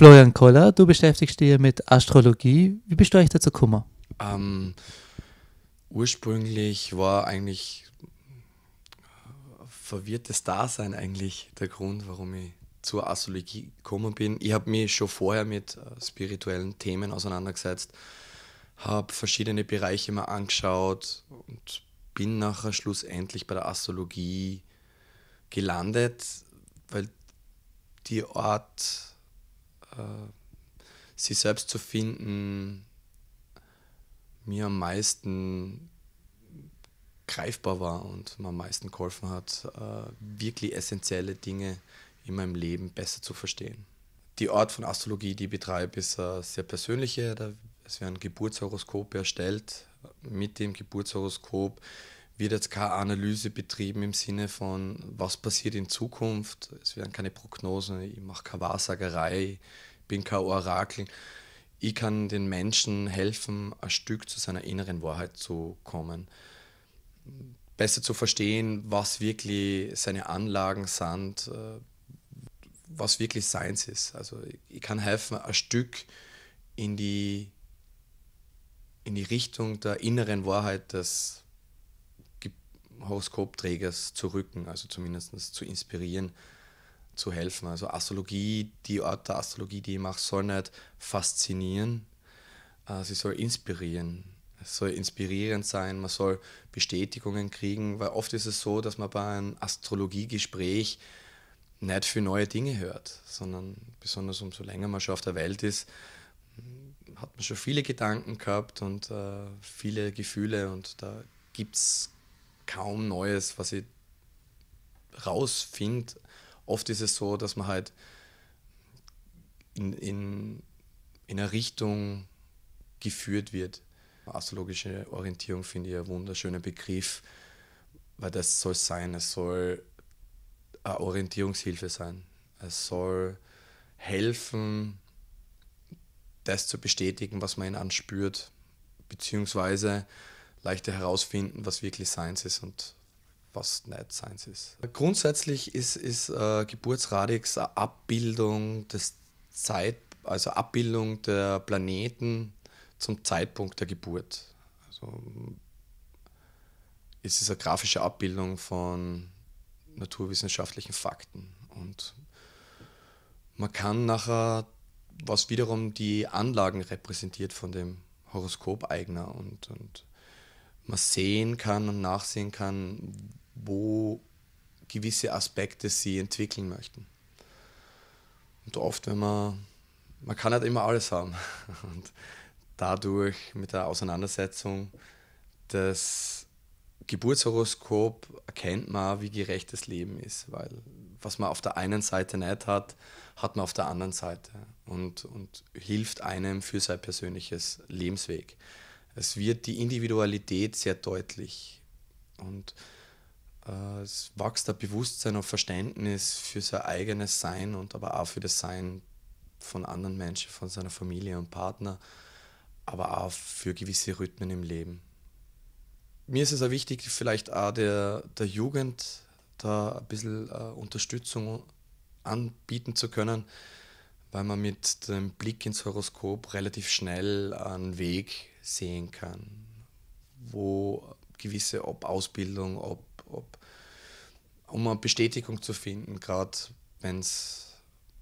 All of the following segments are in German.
Florian Koller, du beschäftigst dich mit Astrologie. Wie bist du eigentlich dazu gekommen? Ähm, ursprünglich war eigentlich äh, verwirrtes Dasein eigentlich der Grund, warum ich zur Astrologie gekommen bin. Ich habe mich schon vorher mit äh, spirituellen Themen auseinandergesetzt, habe verschiedene Bereiche mal angeschaut und bin nachher schlussendlich bei der Astrologie gelandet, weil die Art äh, sich selbst zu finden, mir am meisten greifbar war und mir am meisten geholfen hat, äh, wirklich essentielle Dinge in meinem Leben besser zu verstehen. Die Art von Astrologie, die ich betreibe, ist äh, sehr persönliche. es werden Geburtshoroskope erstellt. Mit dem Geburtshoroskop wird jetzt keine Analyse betrieben im Sinne von, was passiert in Zukunft. Es werden keine Prognosen, ich mache keine Wahrsagerei, ich bin kein Orakel. Ich kann den Menschen helfen, ein Stück zu seiner inneren Wahrheit zu kommen. Besser zu verstehen, was wirklich seine Anlagen sind, äh, was wirklich seins ist. Also ich kann helfen, ein Stück in die, in die Richtung der inneren Wahrheit des Horoskopträgers zu rücken, also zumindest zu inspirieren, zu helfen. Also Astrologie, die Art der Astrologie, die ich mache, soll nicht faszinieren, äh, sie soll inspirieren. Es soll inspirierend sein, man soll Bestätigungen kriegen, weil oft ist es so, dass man bei einem Astrologiegespräch nicht für neue Dinge hört, sondern besonders umso länger man schon auf der Welt ist, hat man schon viele Gedanken gehabt und äh, viele Gefühle und da gibt es kaum Neues, was ich rausfinde. Oft ist es so, dass man halt in, in, in eine Richtung geführt wird. Astrologische Orientierung finde ich ein wunderschöner Begriff, weil das soll sein, es soll eine Orientierungshilfe sein. Es soll helfen, das zu bestätigen, was man ihn anspürt, beziehungsweise leichter herausfinden, was wirklich Science ist und was nicht Science ist. Grundsätzlich ist, ist äh, Geburtsradix eine Abbildung des Zeit, also Abbildung der Planeten zum Zeitpunkt der Geburt. Also es ist eine grafische Abbildung von naturwissenschaftlichen Fakten. Und man kann nachher, was wiederum die Anlagen repräsentiert von dem Horoskopeigner und, und man sehen kann und nachsehen kann, wo gewisse Aspekte sie entwickeln möchten. Und oft, wenn man, man kann nicht immer alles haben. Und dadurch mit der Auseinandersetzung des Geburtshoroskop erkennt man, wie gerecht das Leben ist, weil was man auf der einen Seite nicht hat, hat man auf der anderen Seite und, und hilft einem für sein persönliches Lebensweg es wird die Individualität sehr deutlich und äh, es wächst ein Bewusstsein und Verständnis für sein eigenes Sein und aber auch für das Sein von anderen Menschen, von seiner Familie und Partner, aber auch für gewisse Rhythmen im Leben. Mir ist es auch wichtig, vielleicht auch der, der Jugend da ein bisschen äh, Unterstützung anbieten zu können, weil man mit dem Blick ins Horoskop relativ schnell einen Weg sehen kann, wo gewisse, ob Ausbildung, ob, ob um eine Bestätigung zu finden, gerade wenn es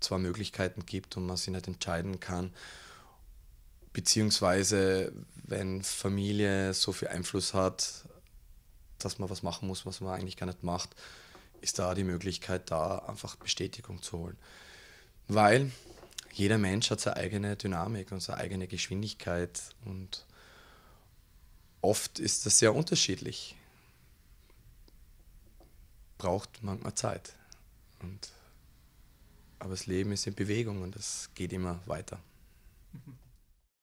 zwei Möglichkeiten gibt und man sich nicht entscheiden kann, beziehungsweise wenn Familie so viel Einfluss hat, dass man was machen muss, was man eigentlich gar nicht macht, ist da die Möglichkeit da, einfach Bestätigung zu holen. Weil jeder Mensch hat seine eigene Dynamik und seine eigene Geschwindigkeit und oft ist das sehr unterschiedlich. Braucht manchmal Zeit. Und, aber das Leben ist in Bewegung und es geht immer weiter. Mhm.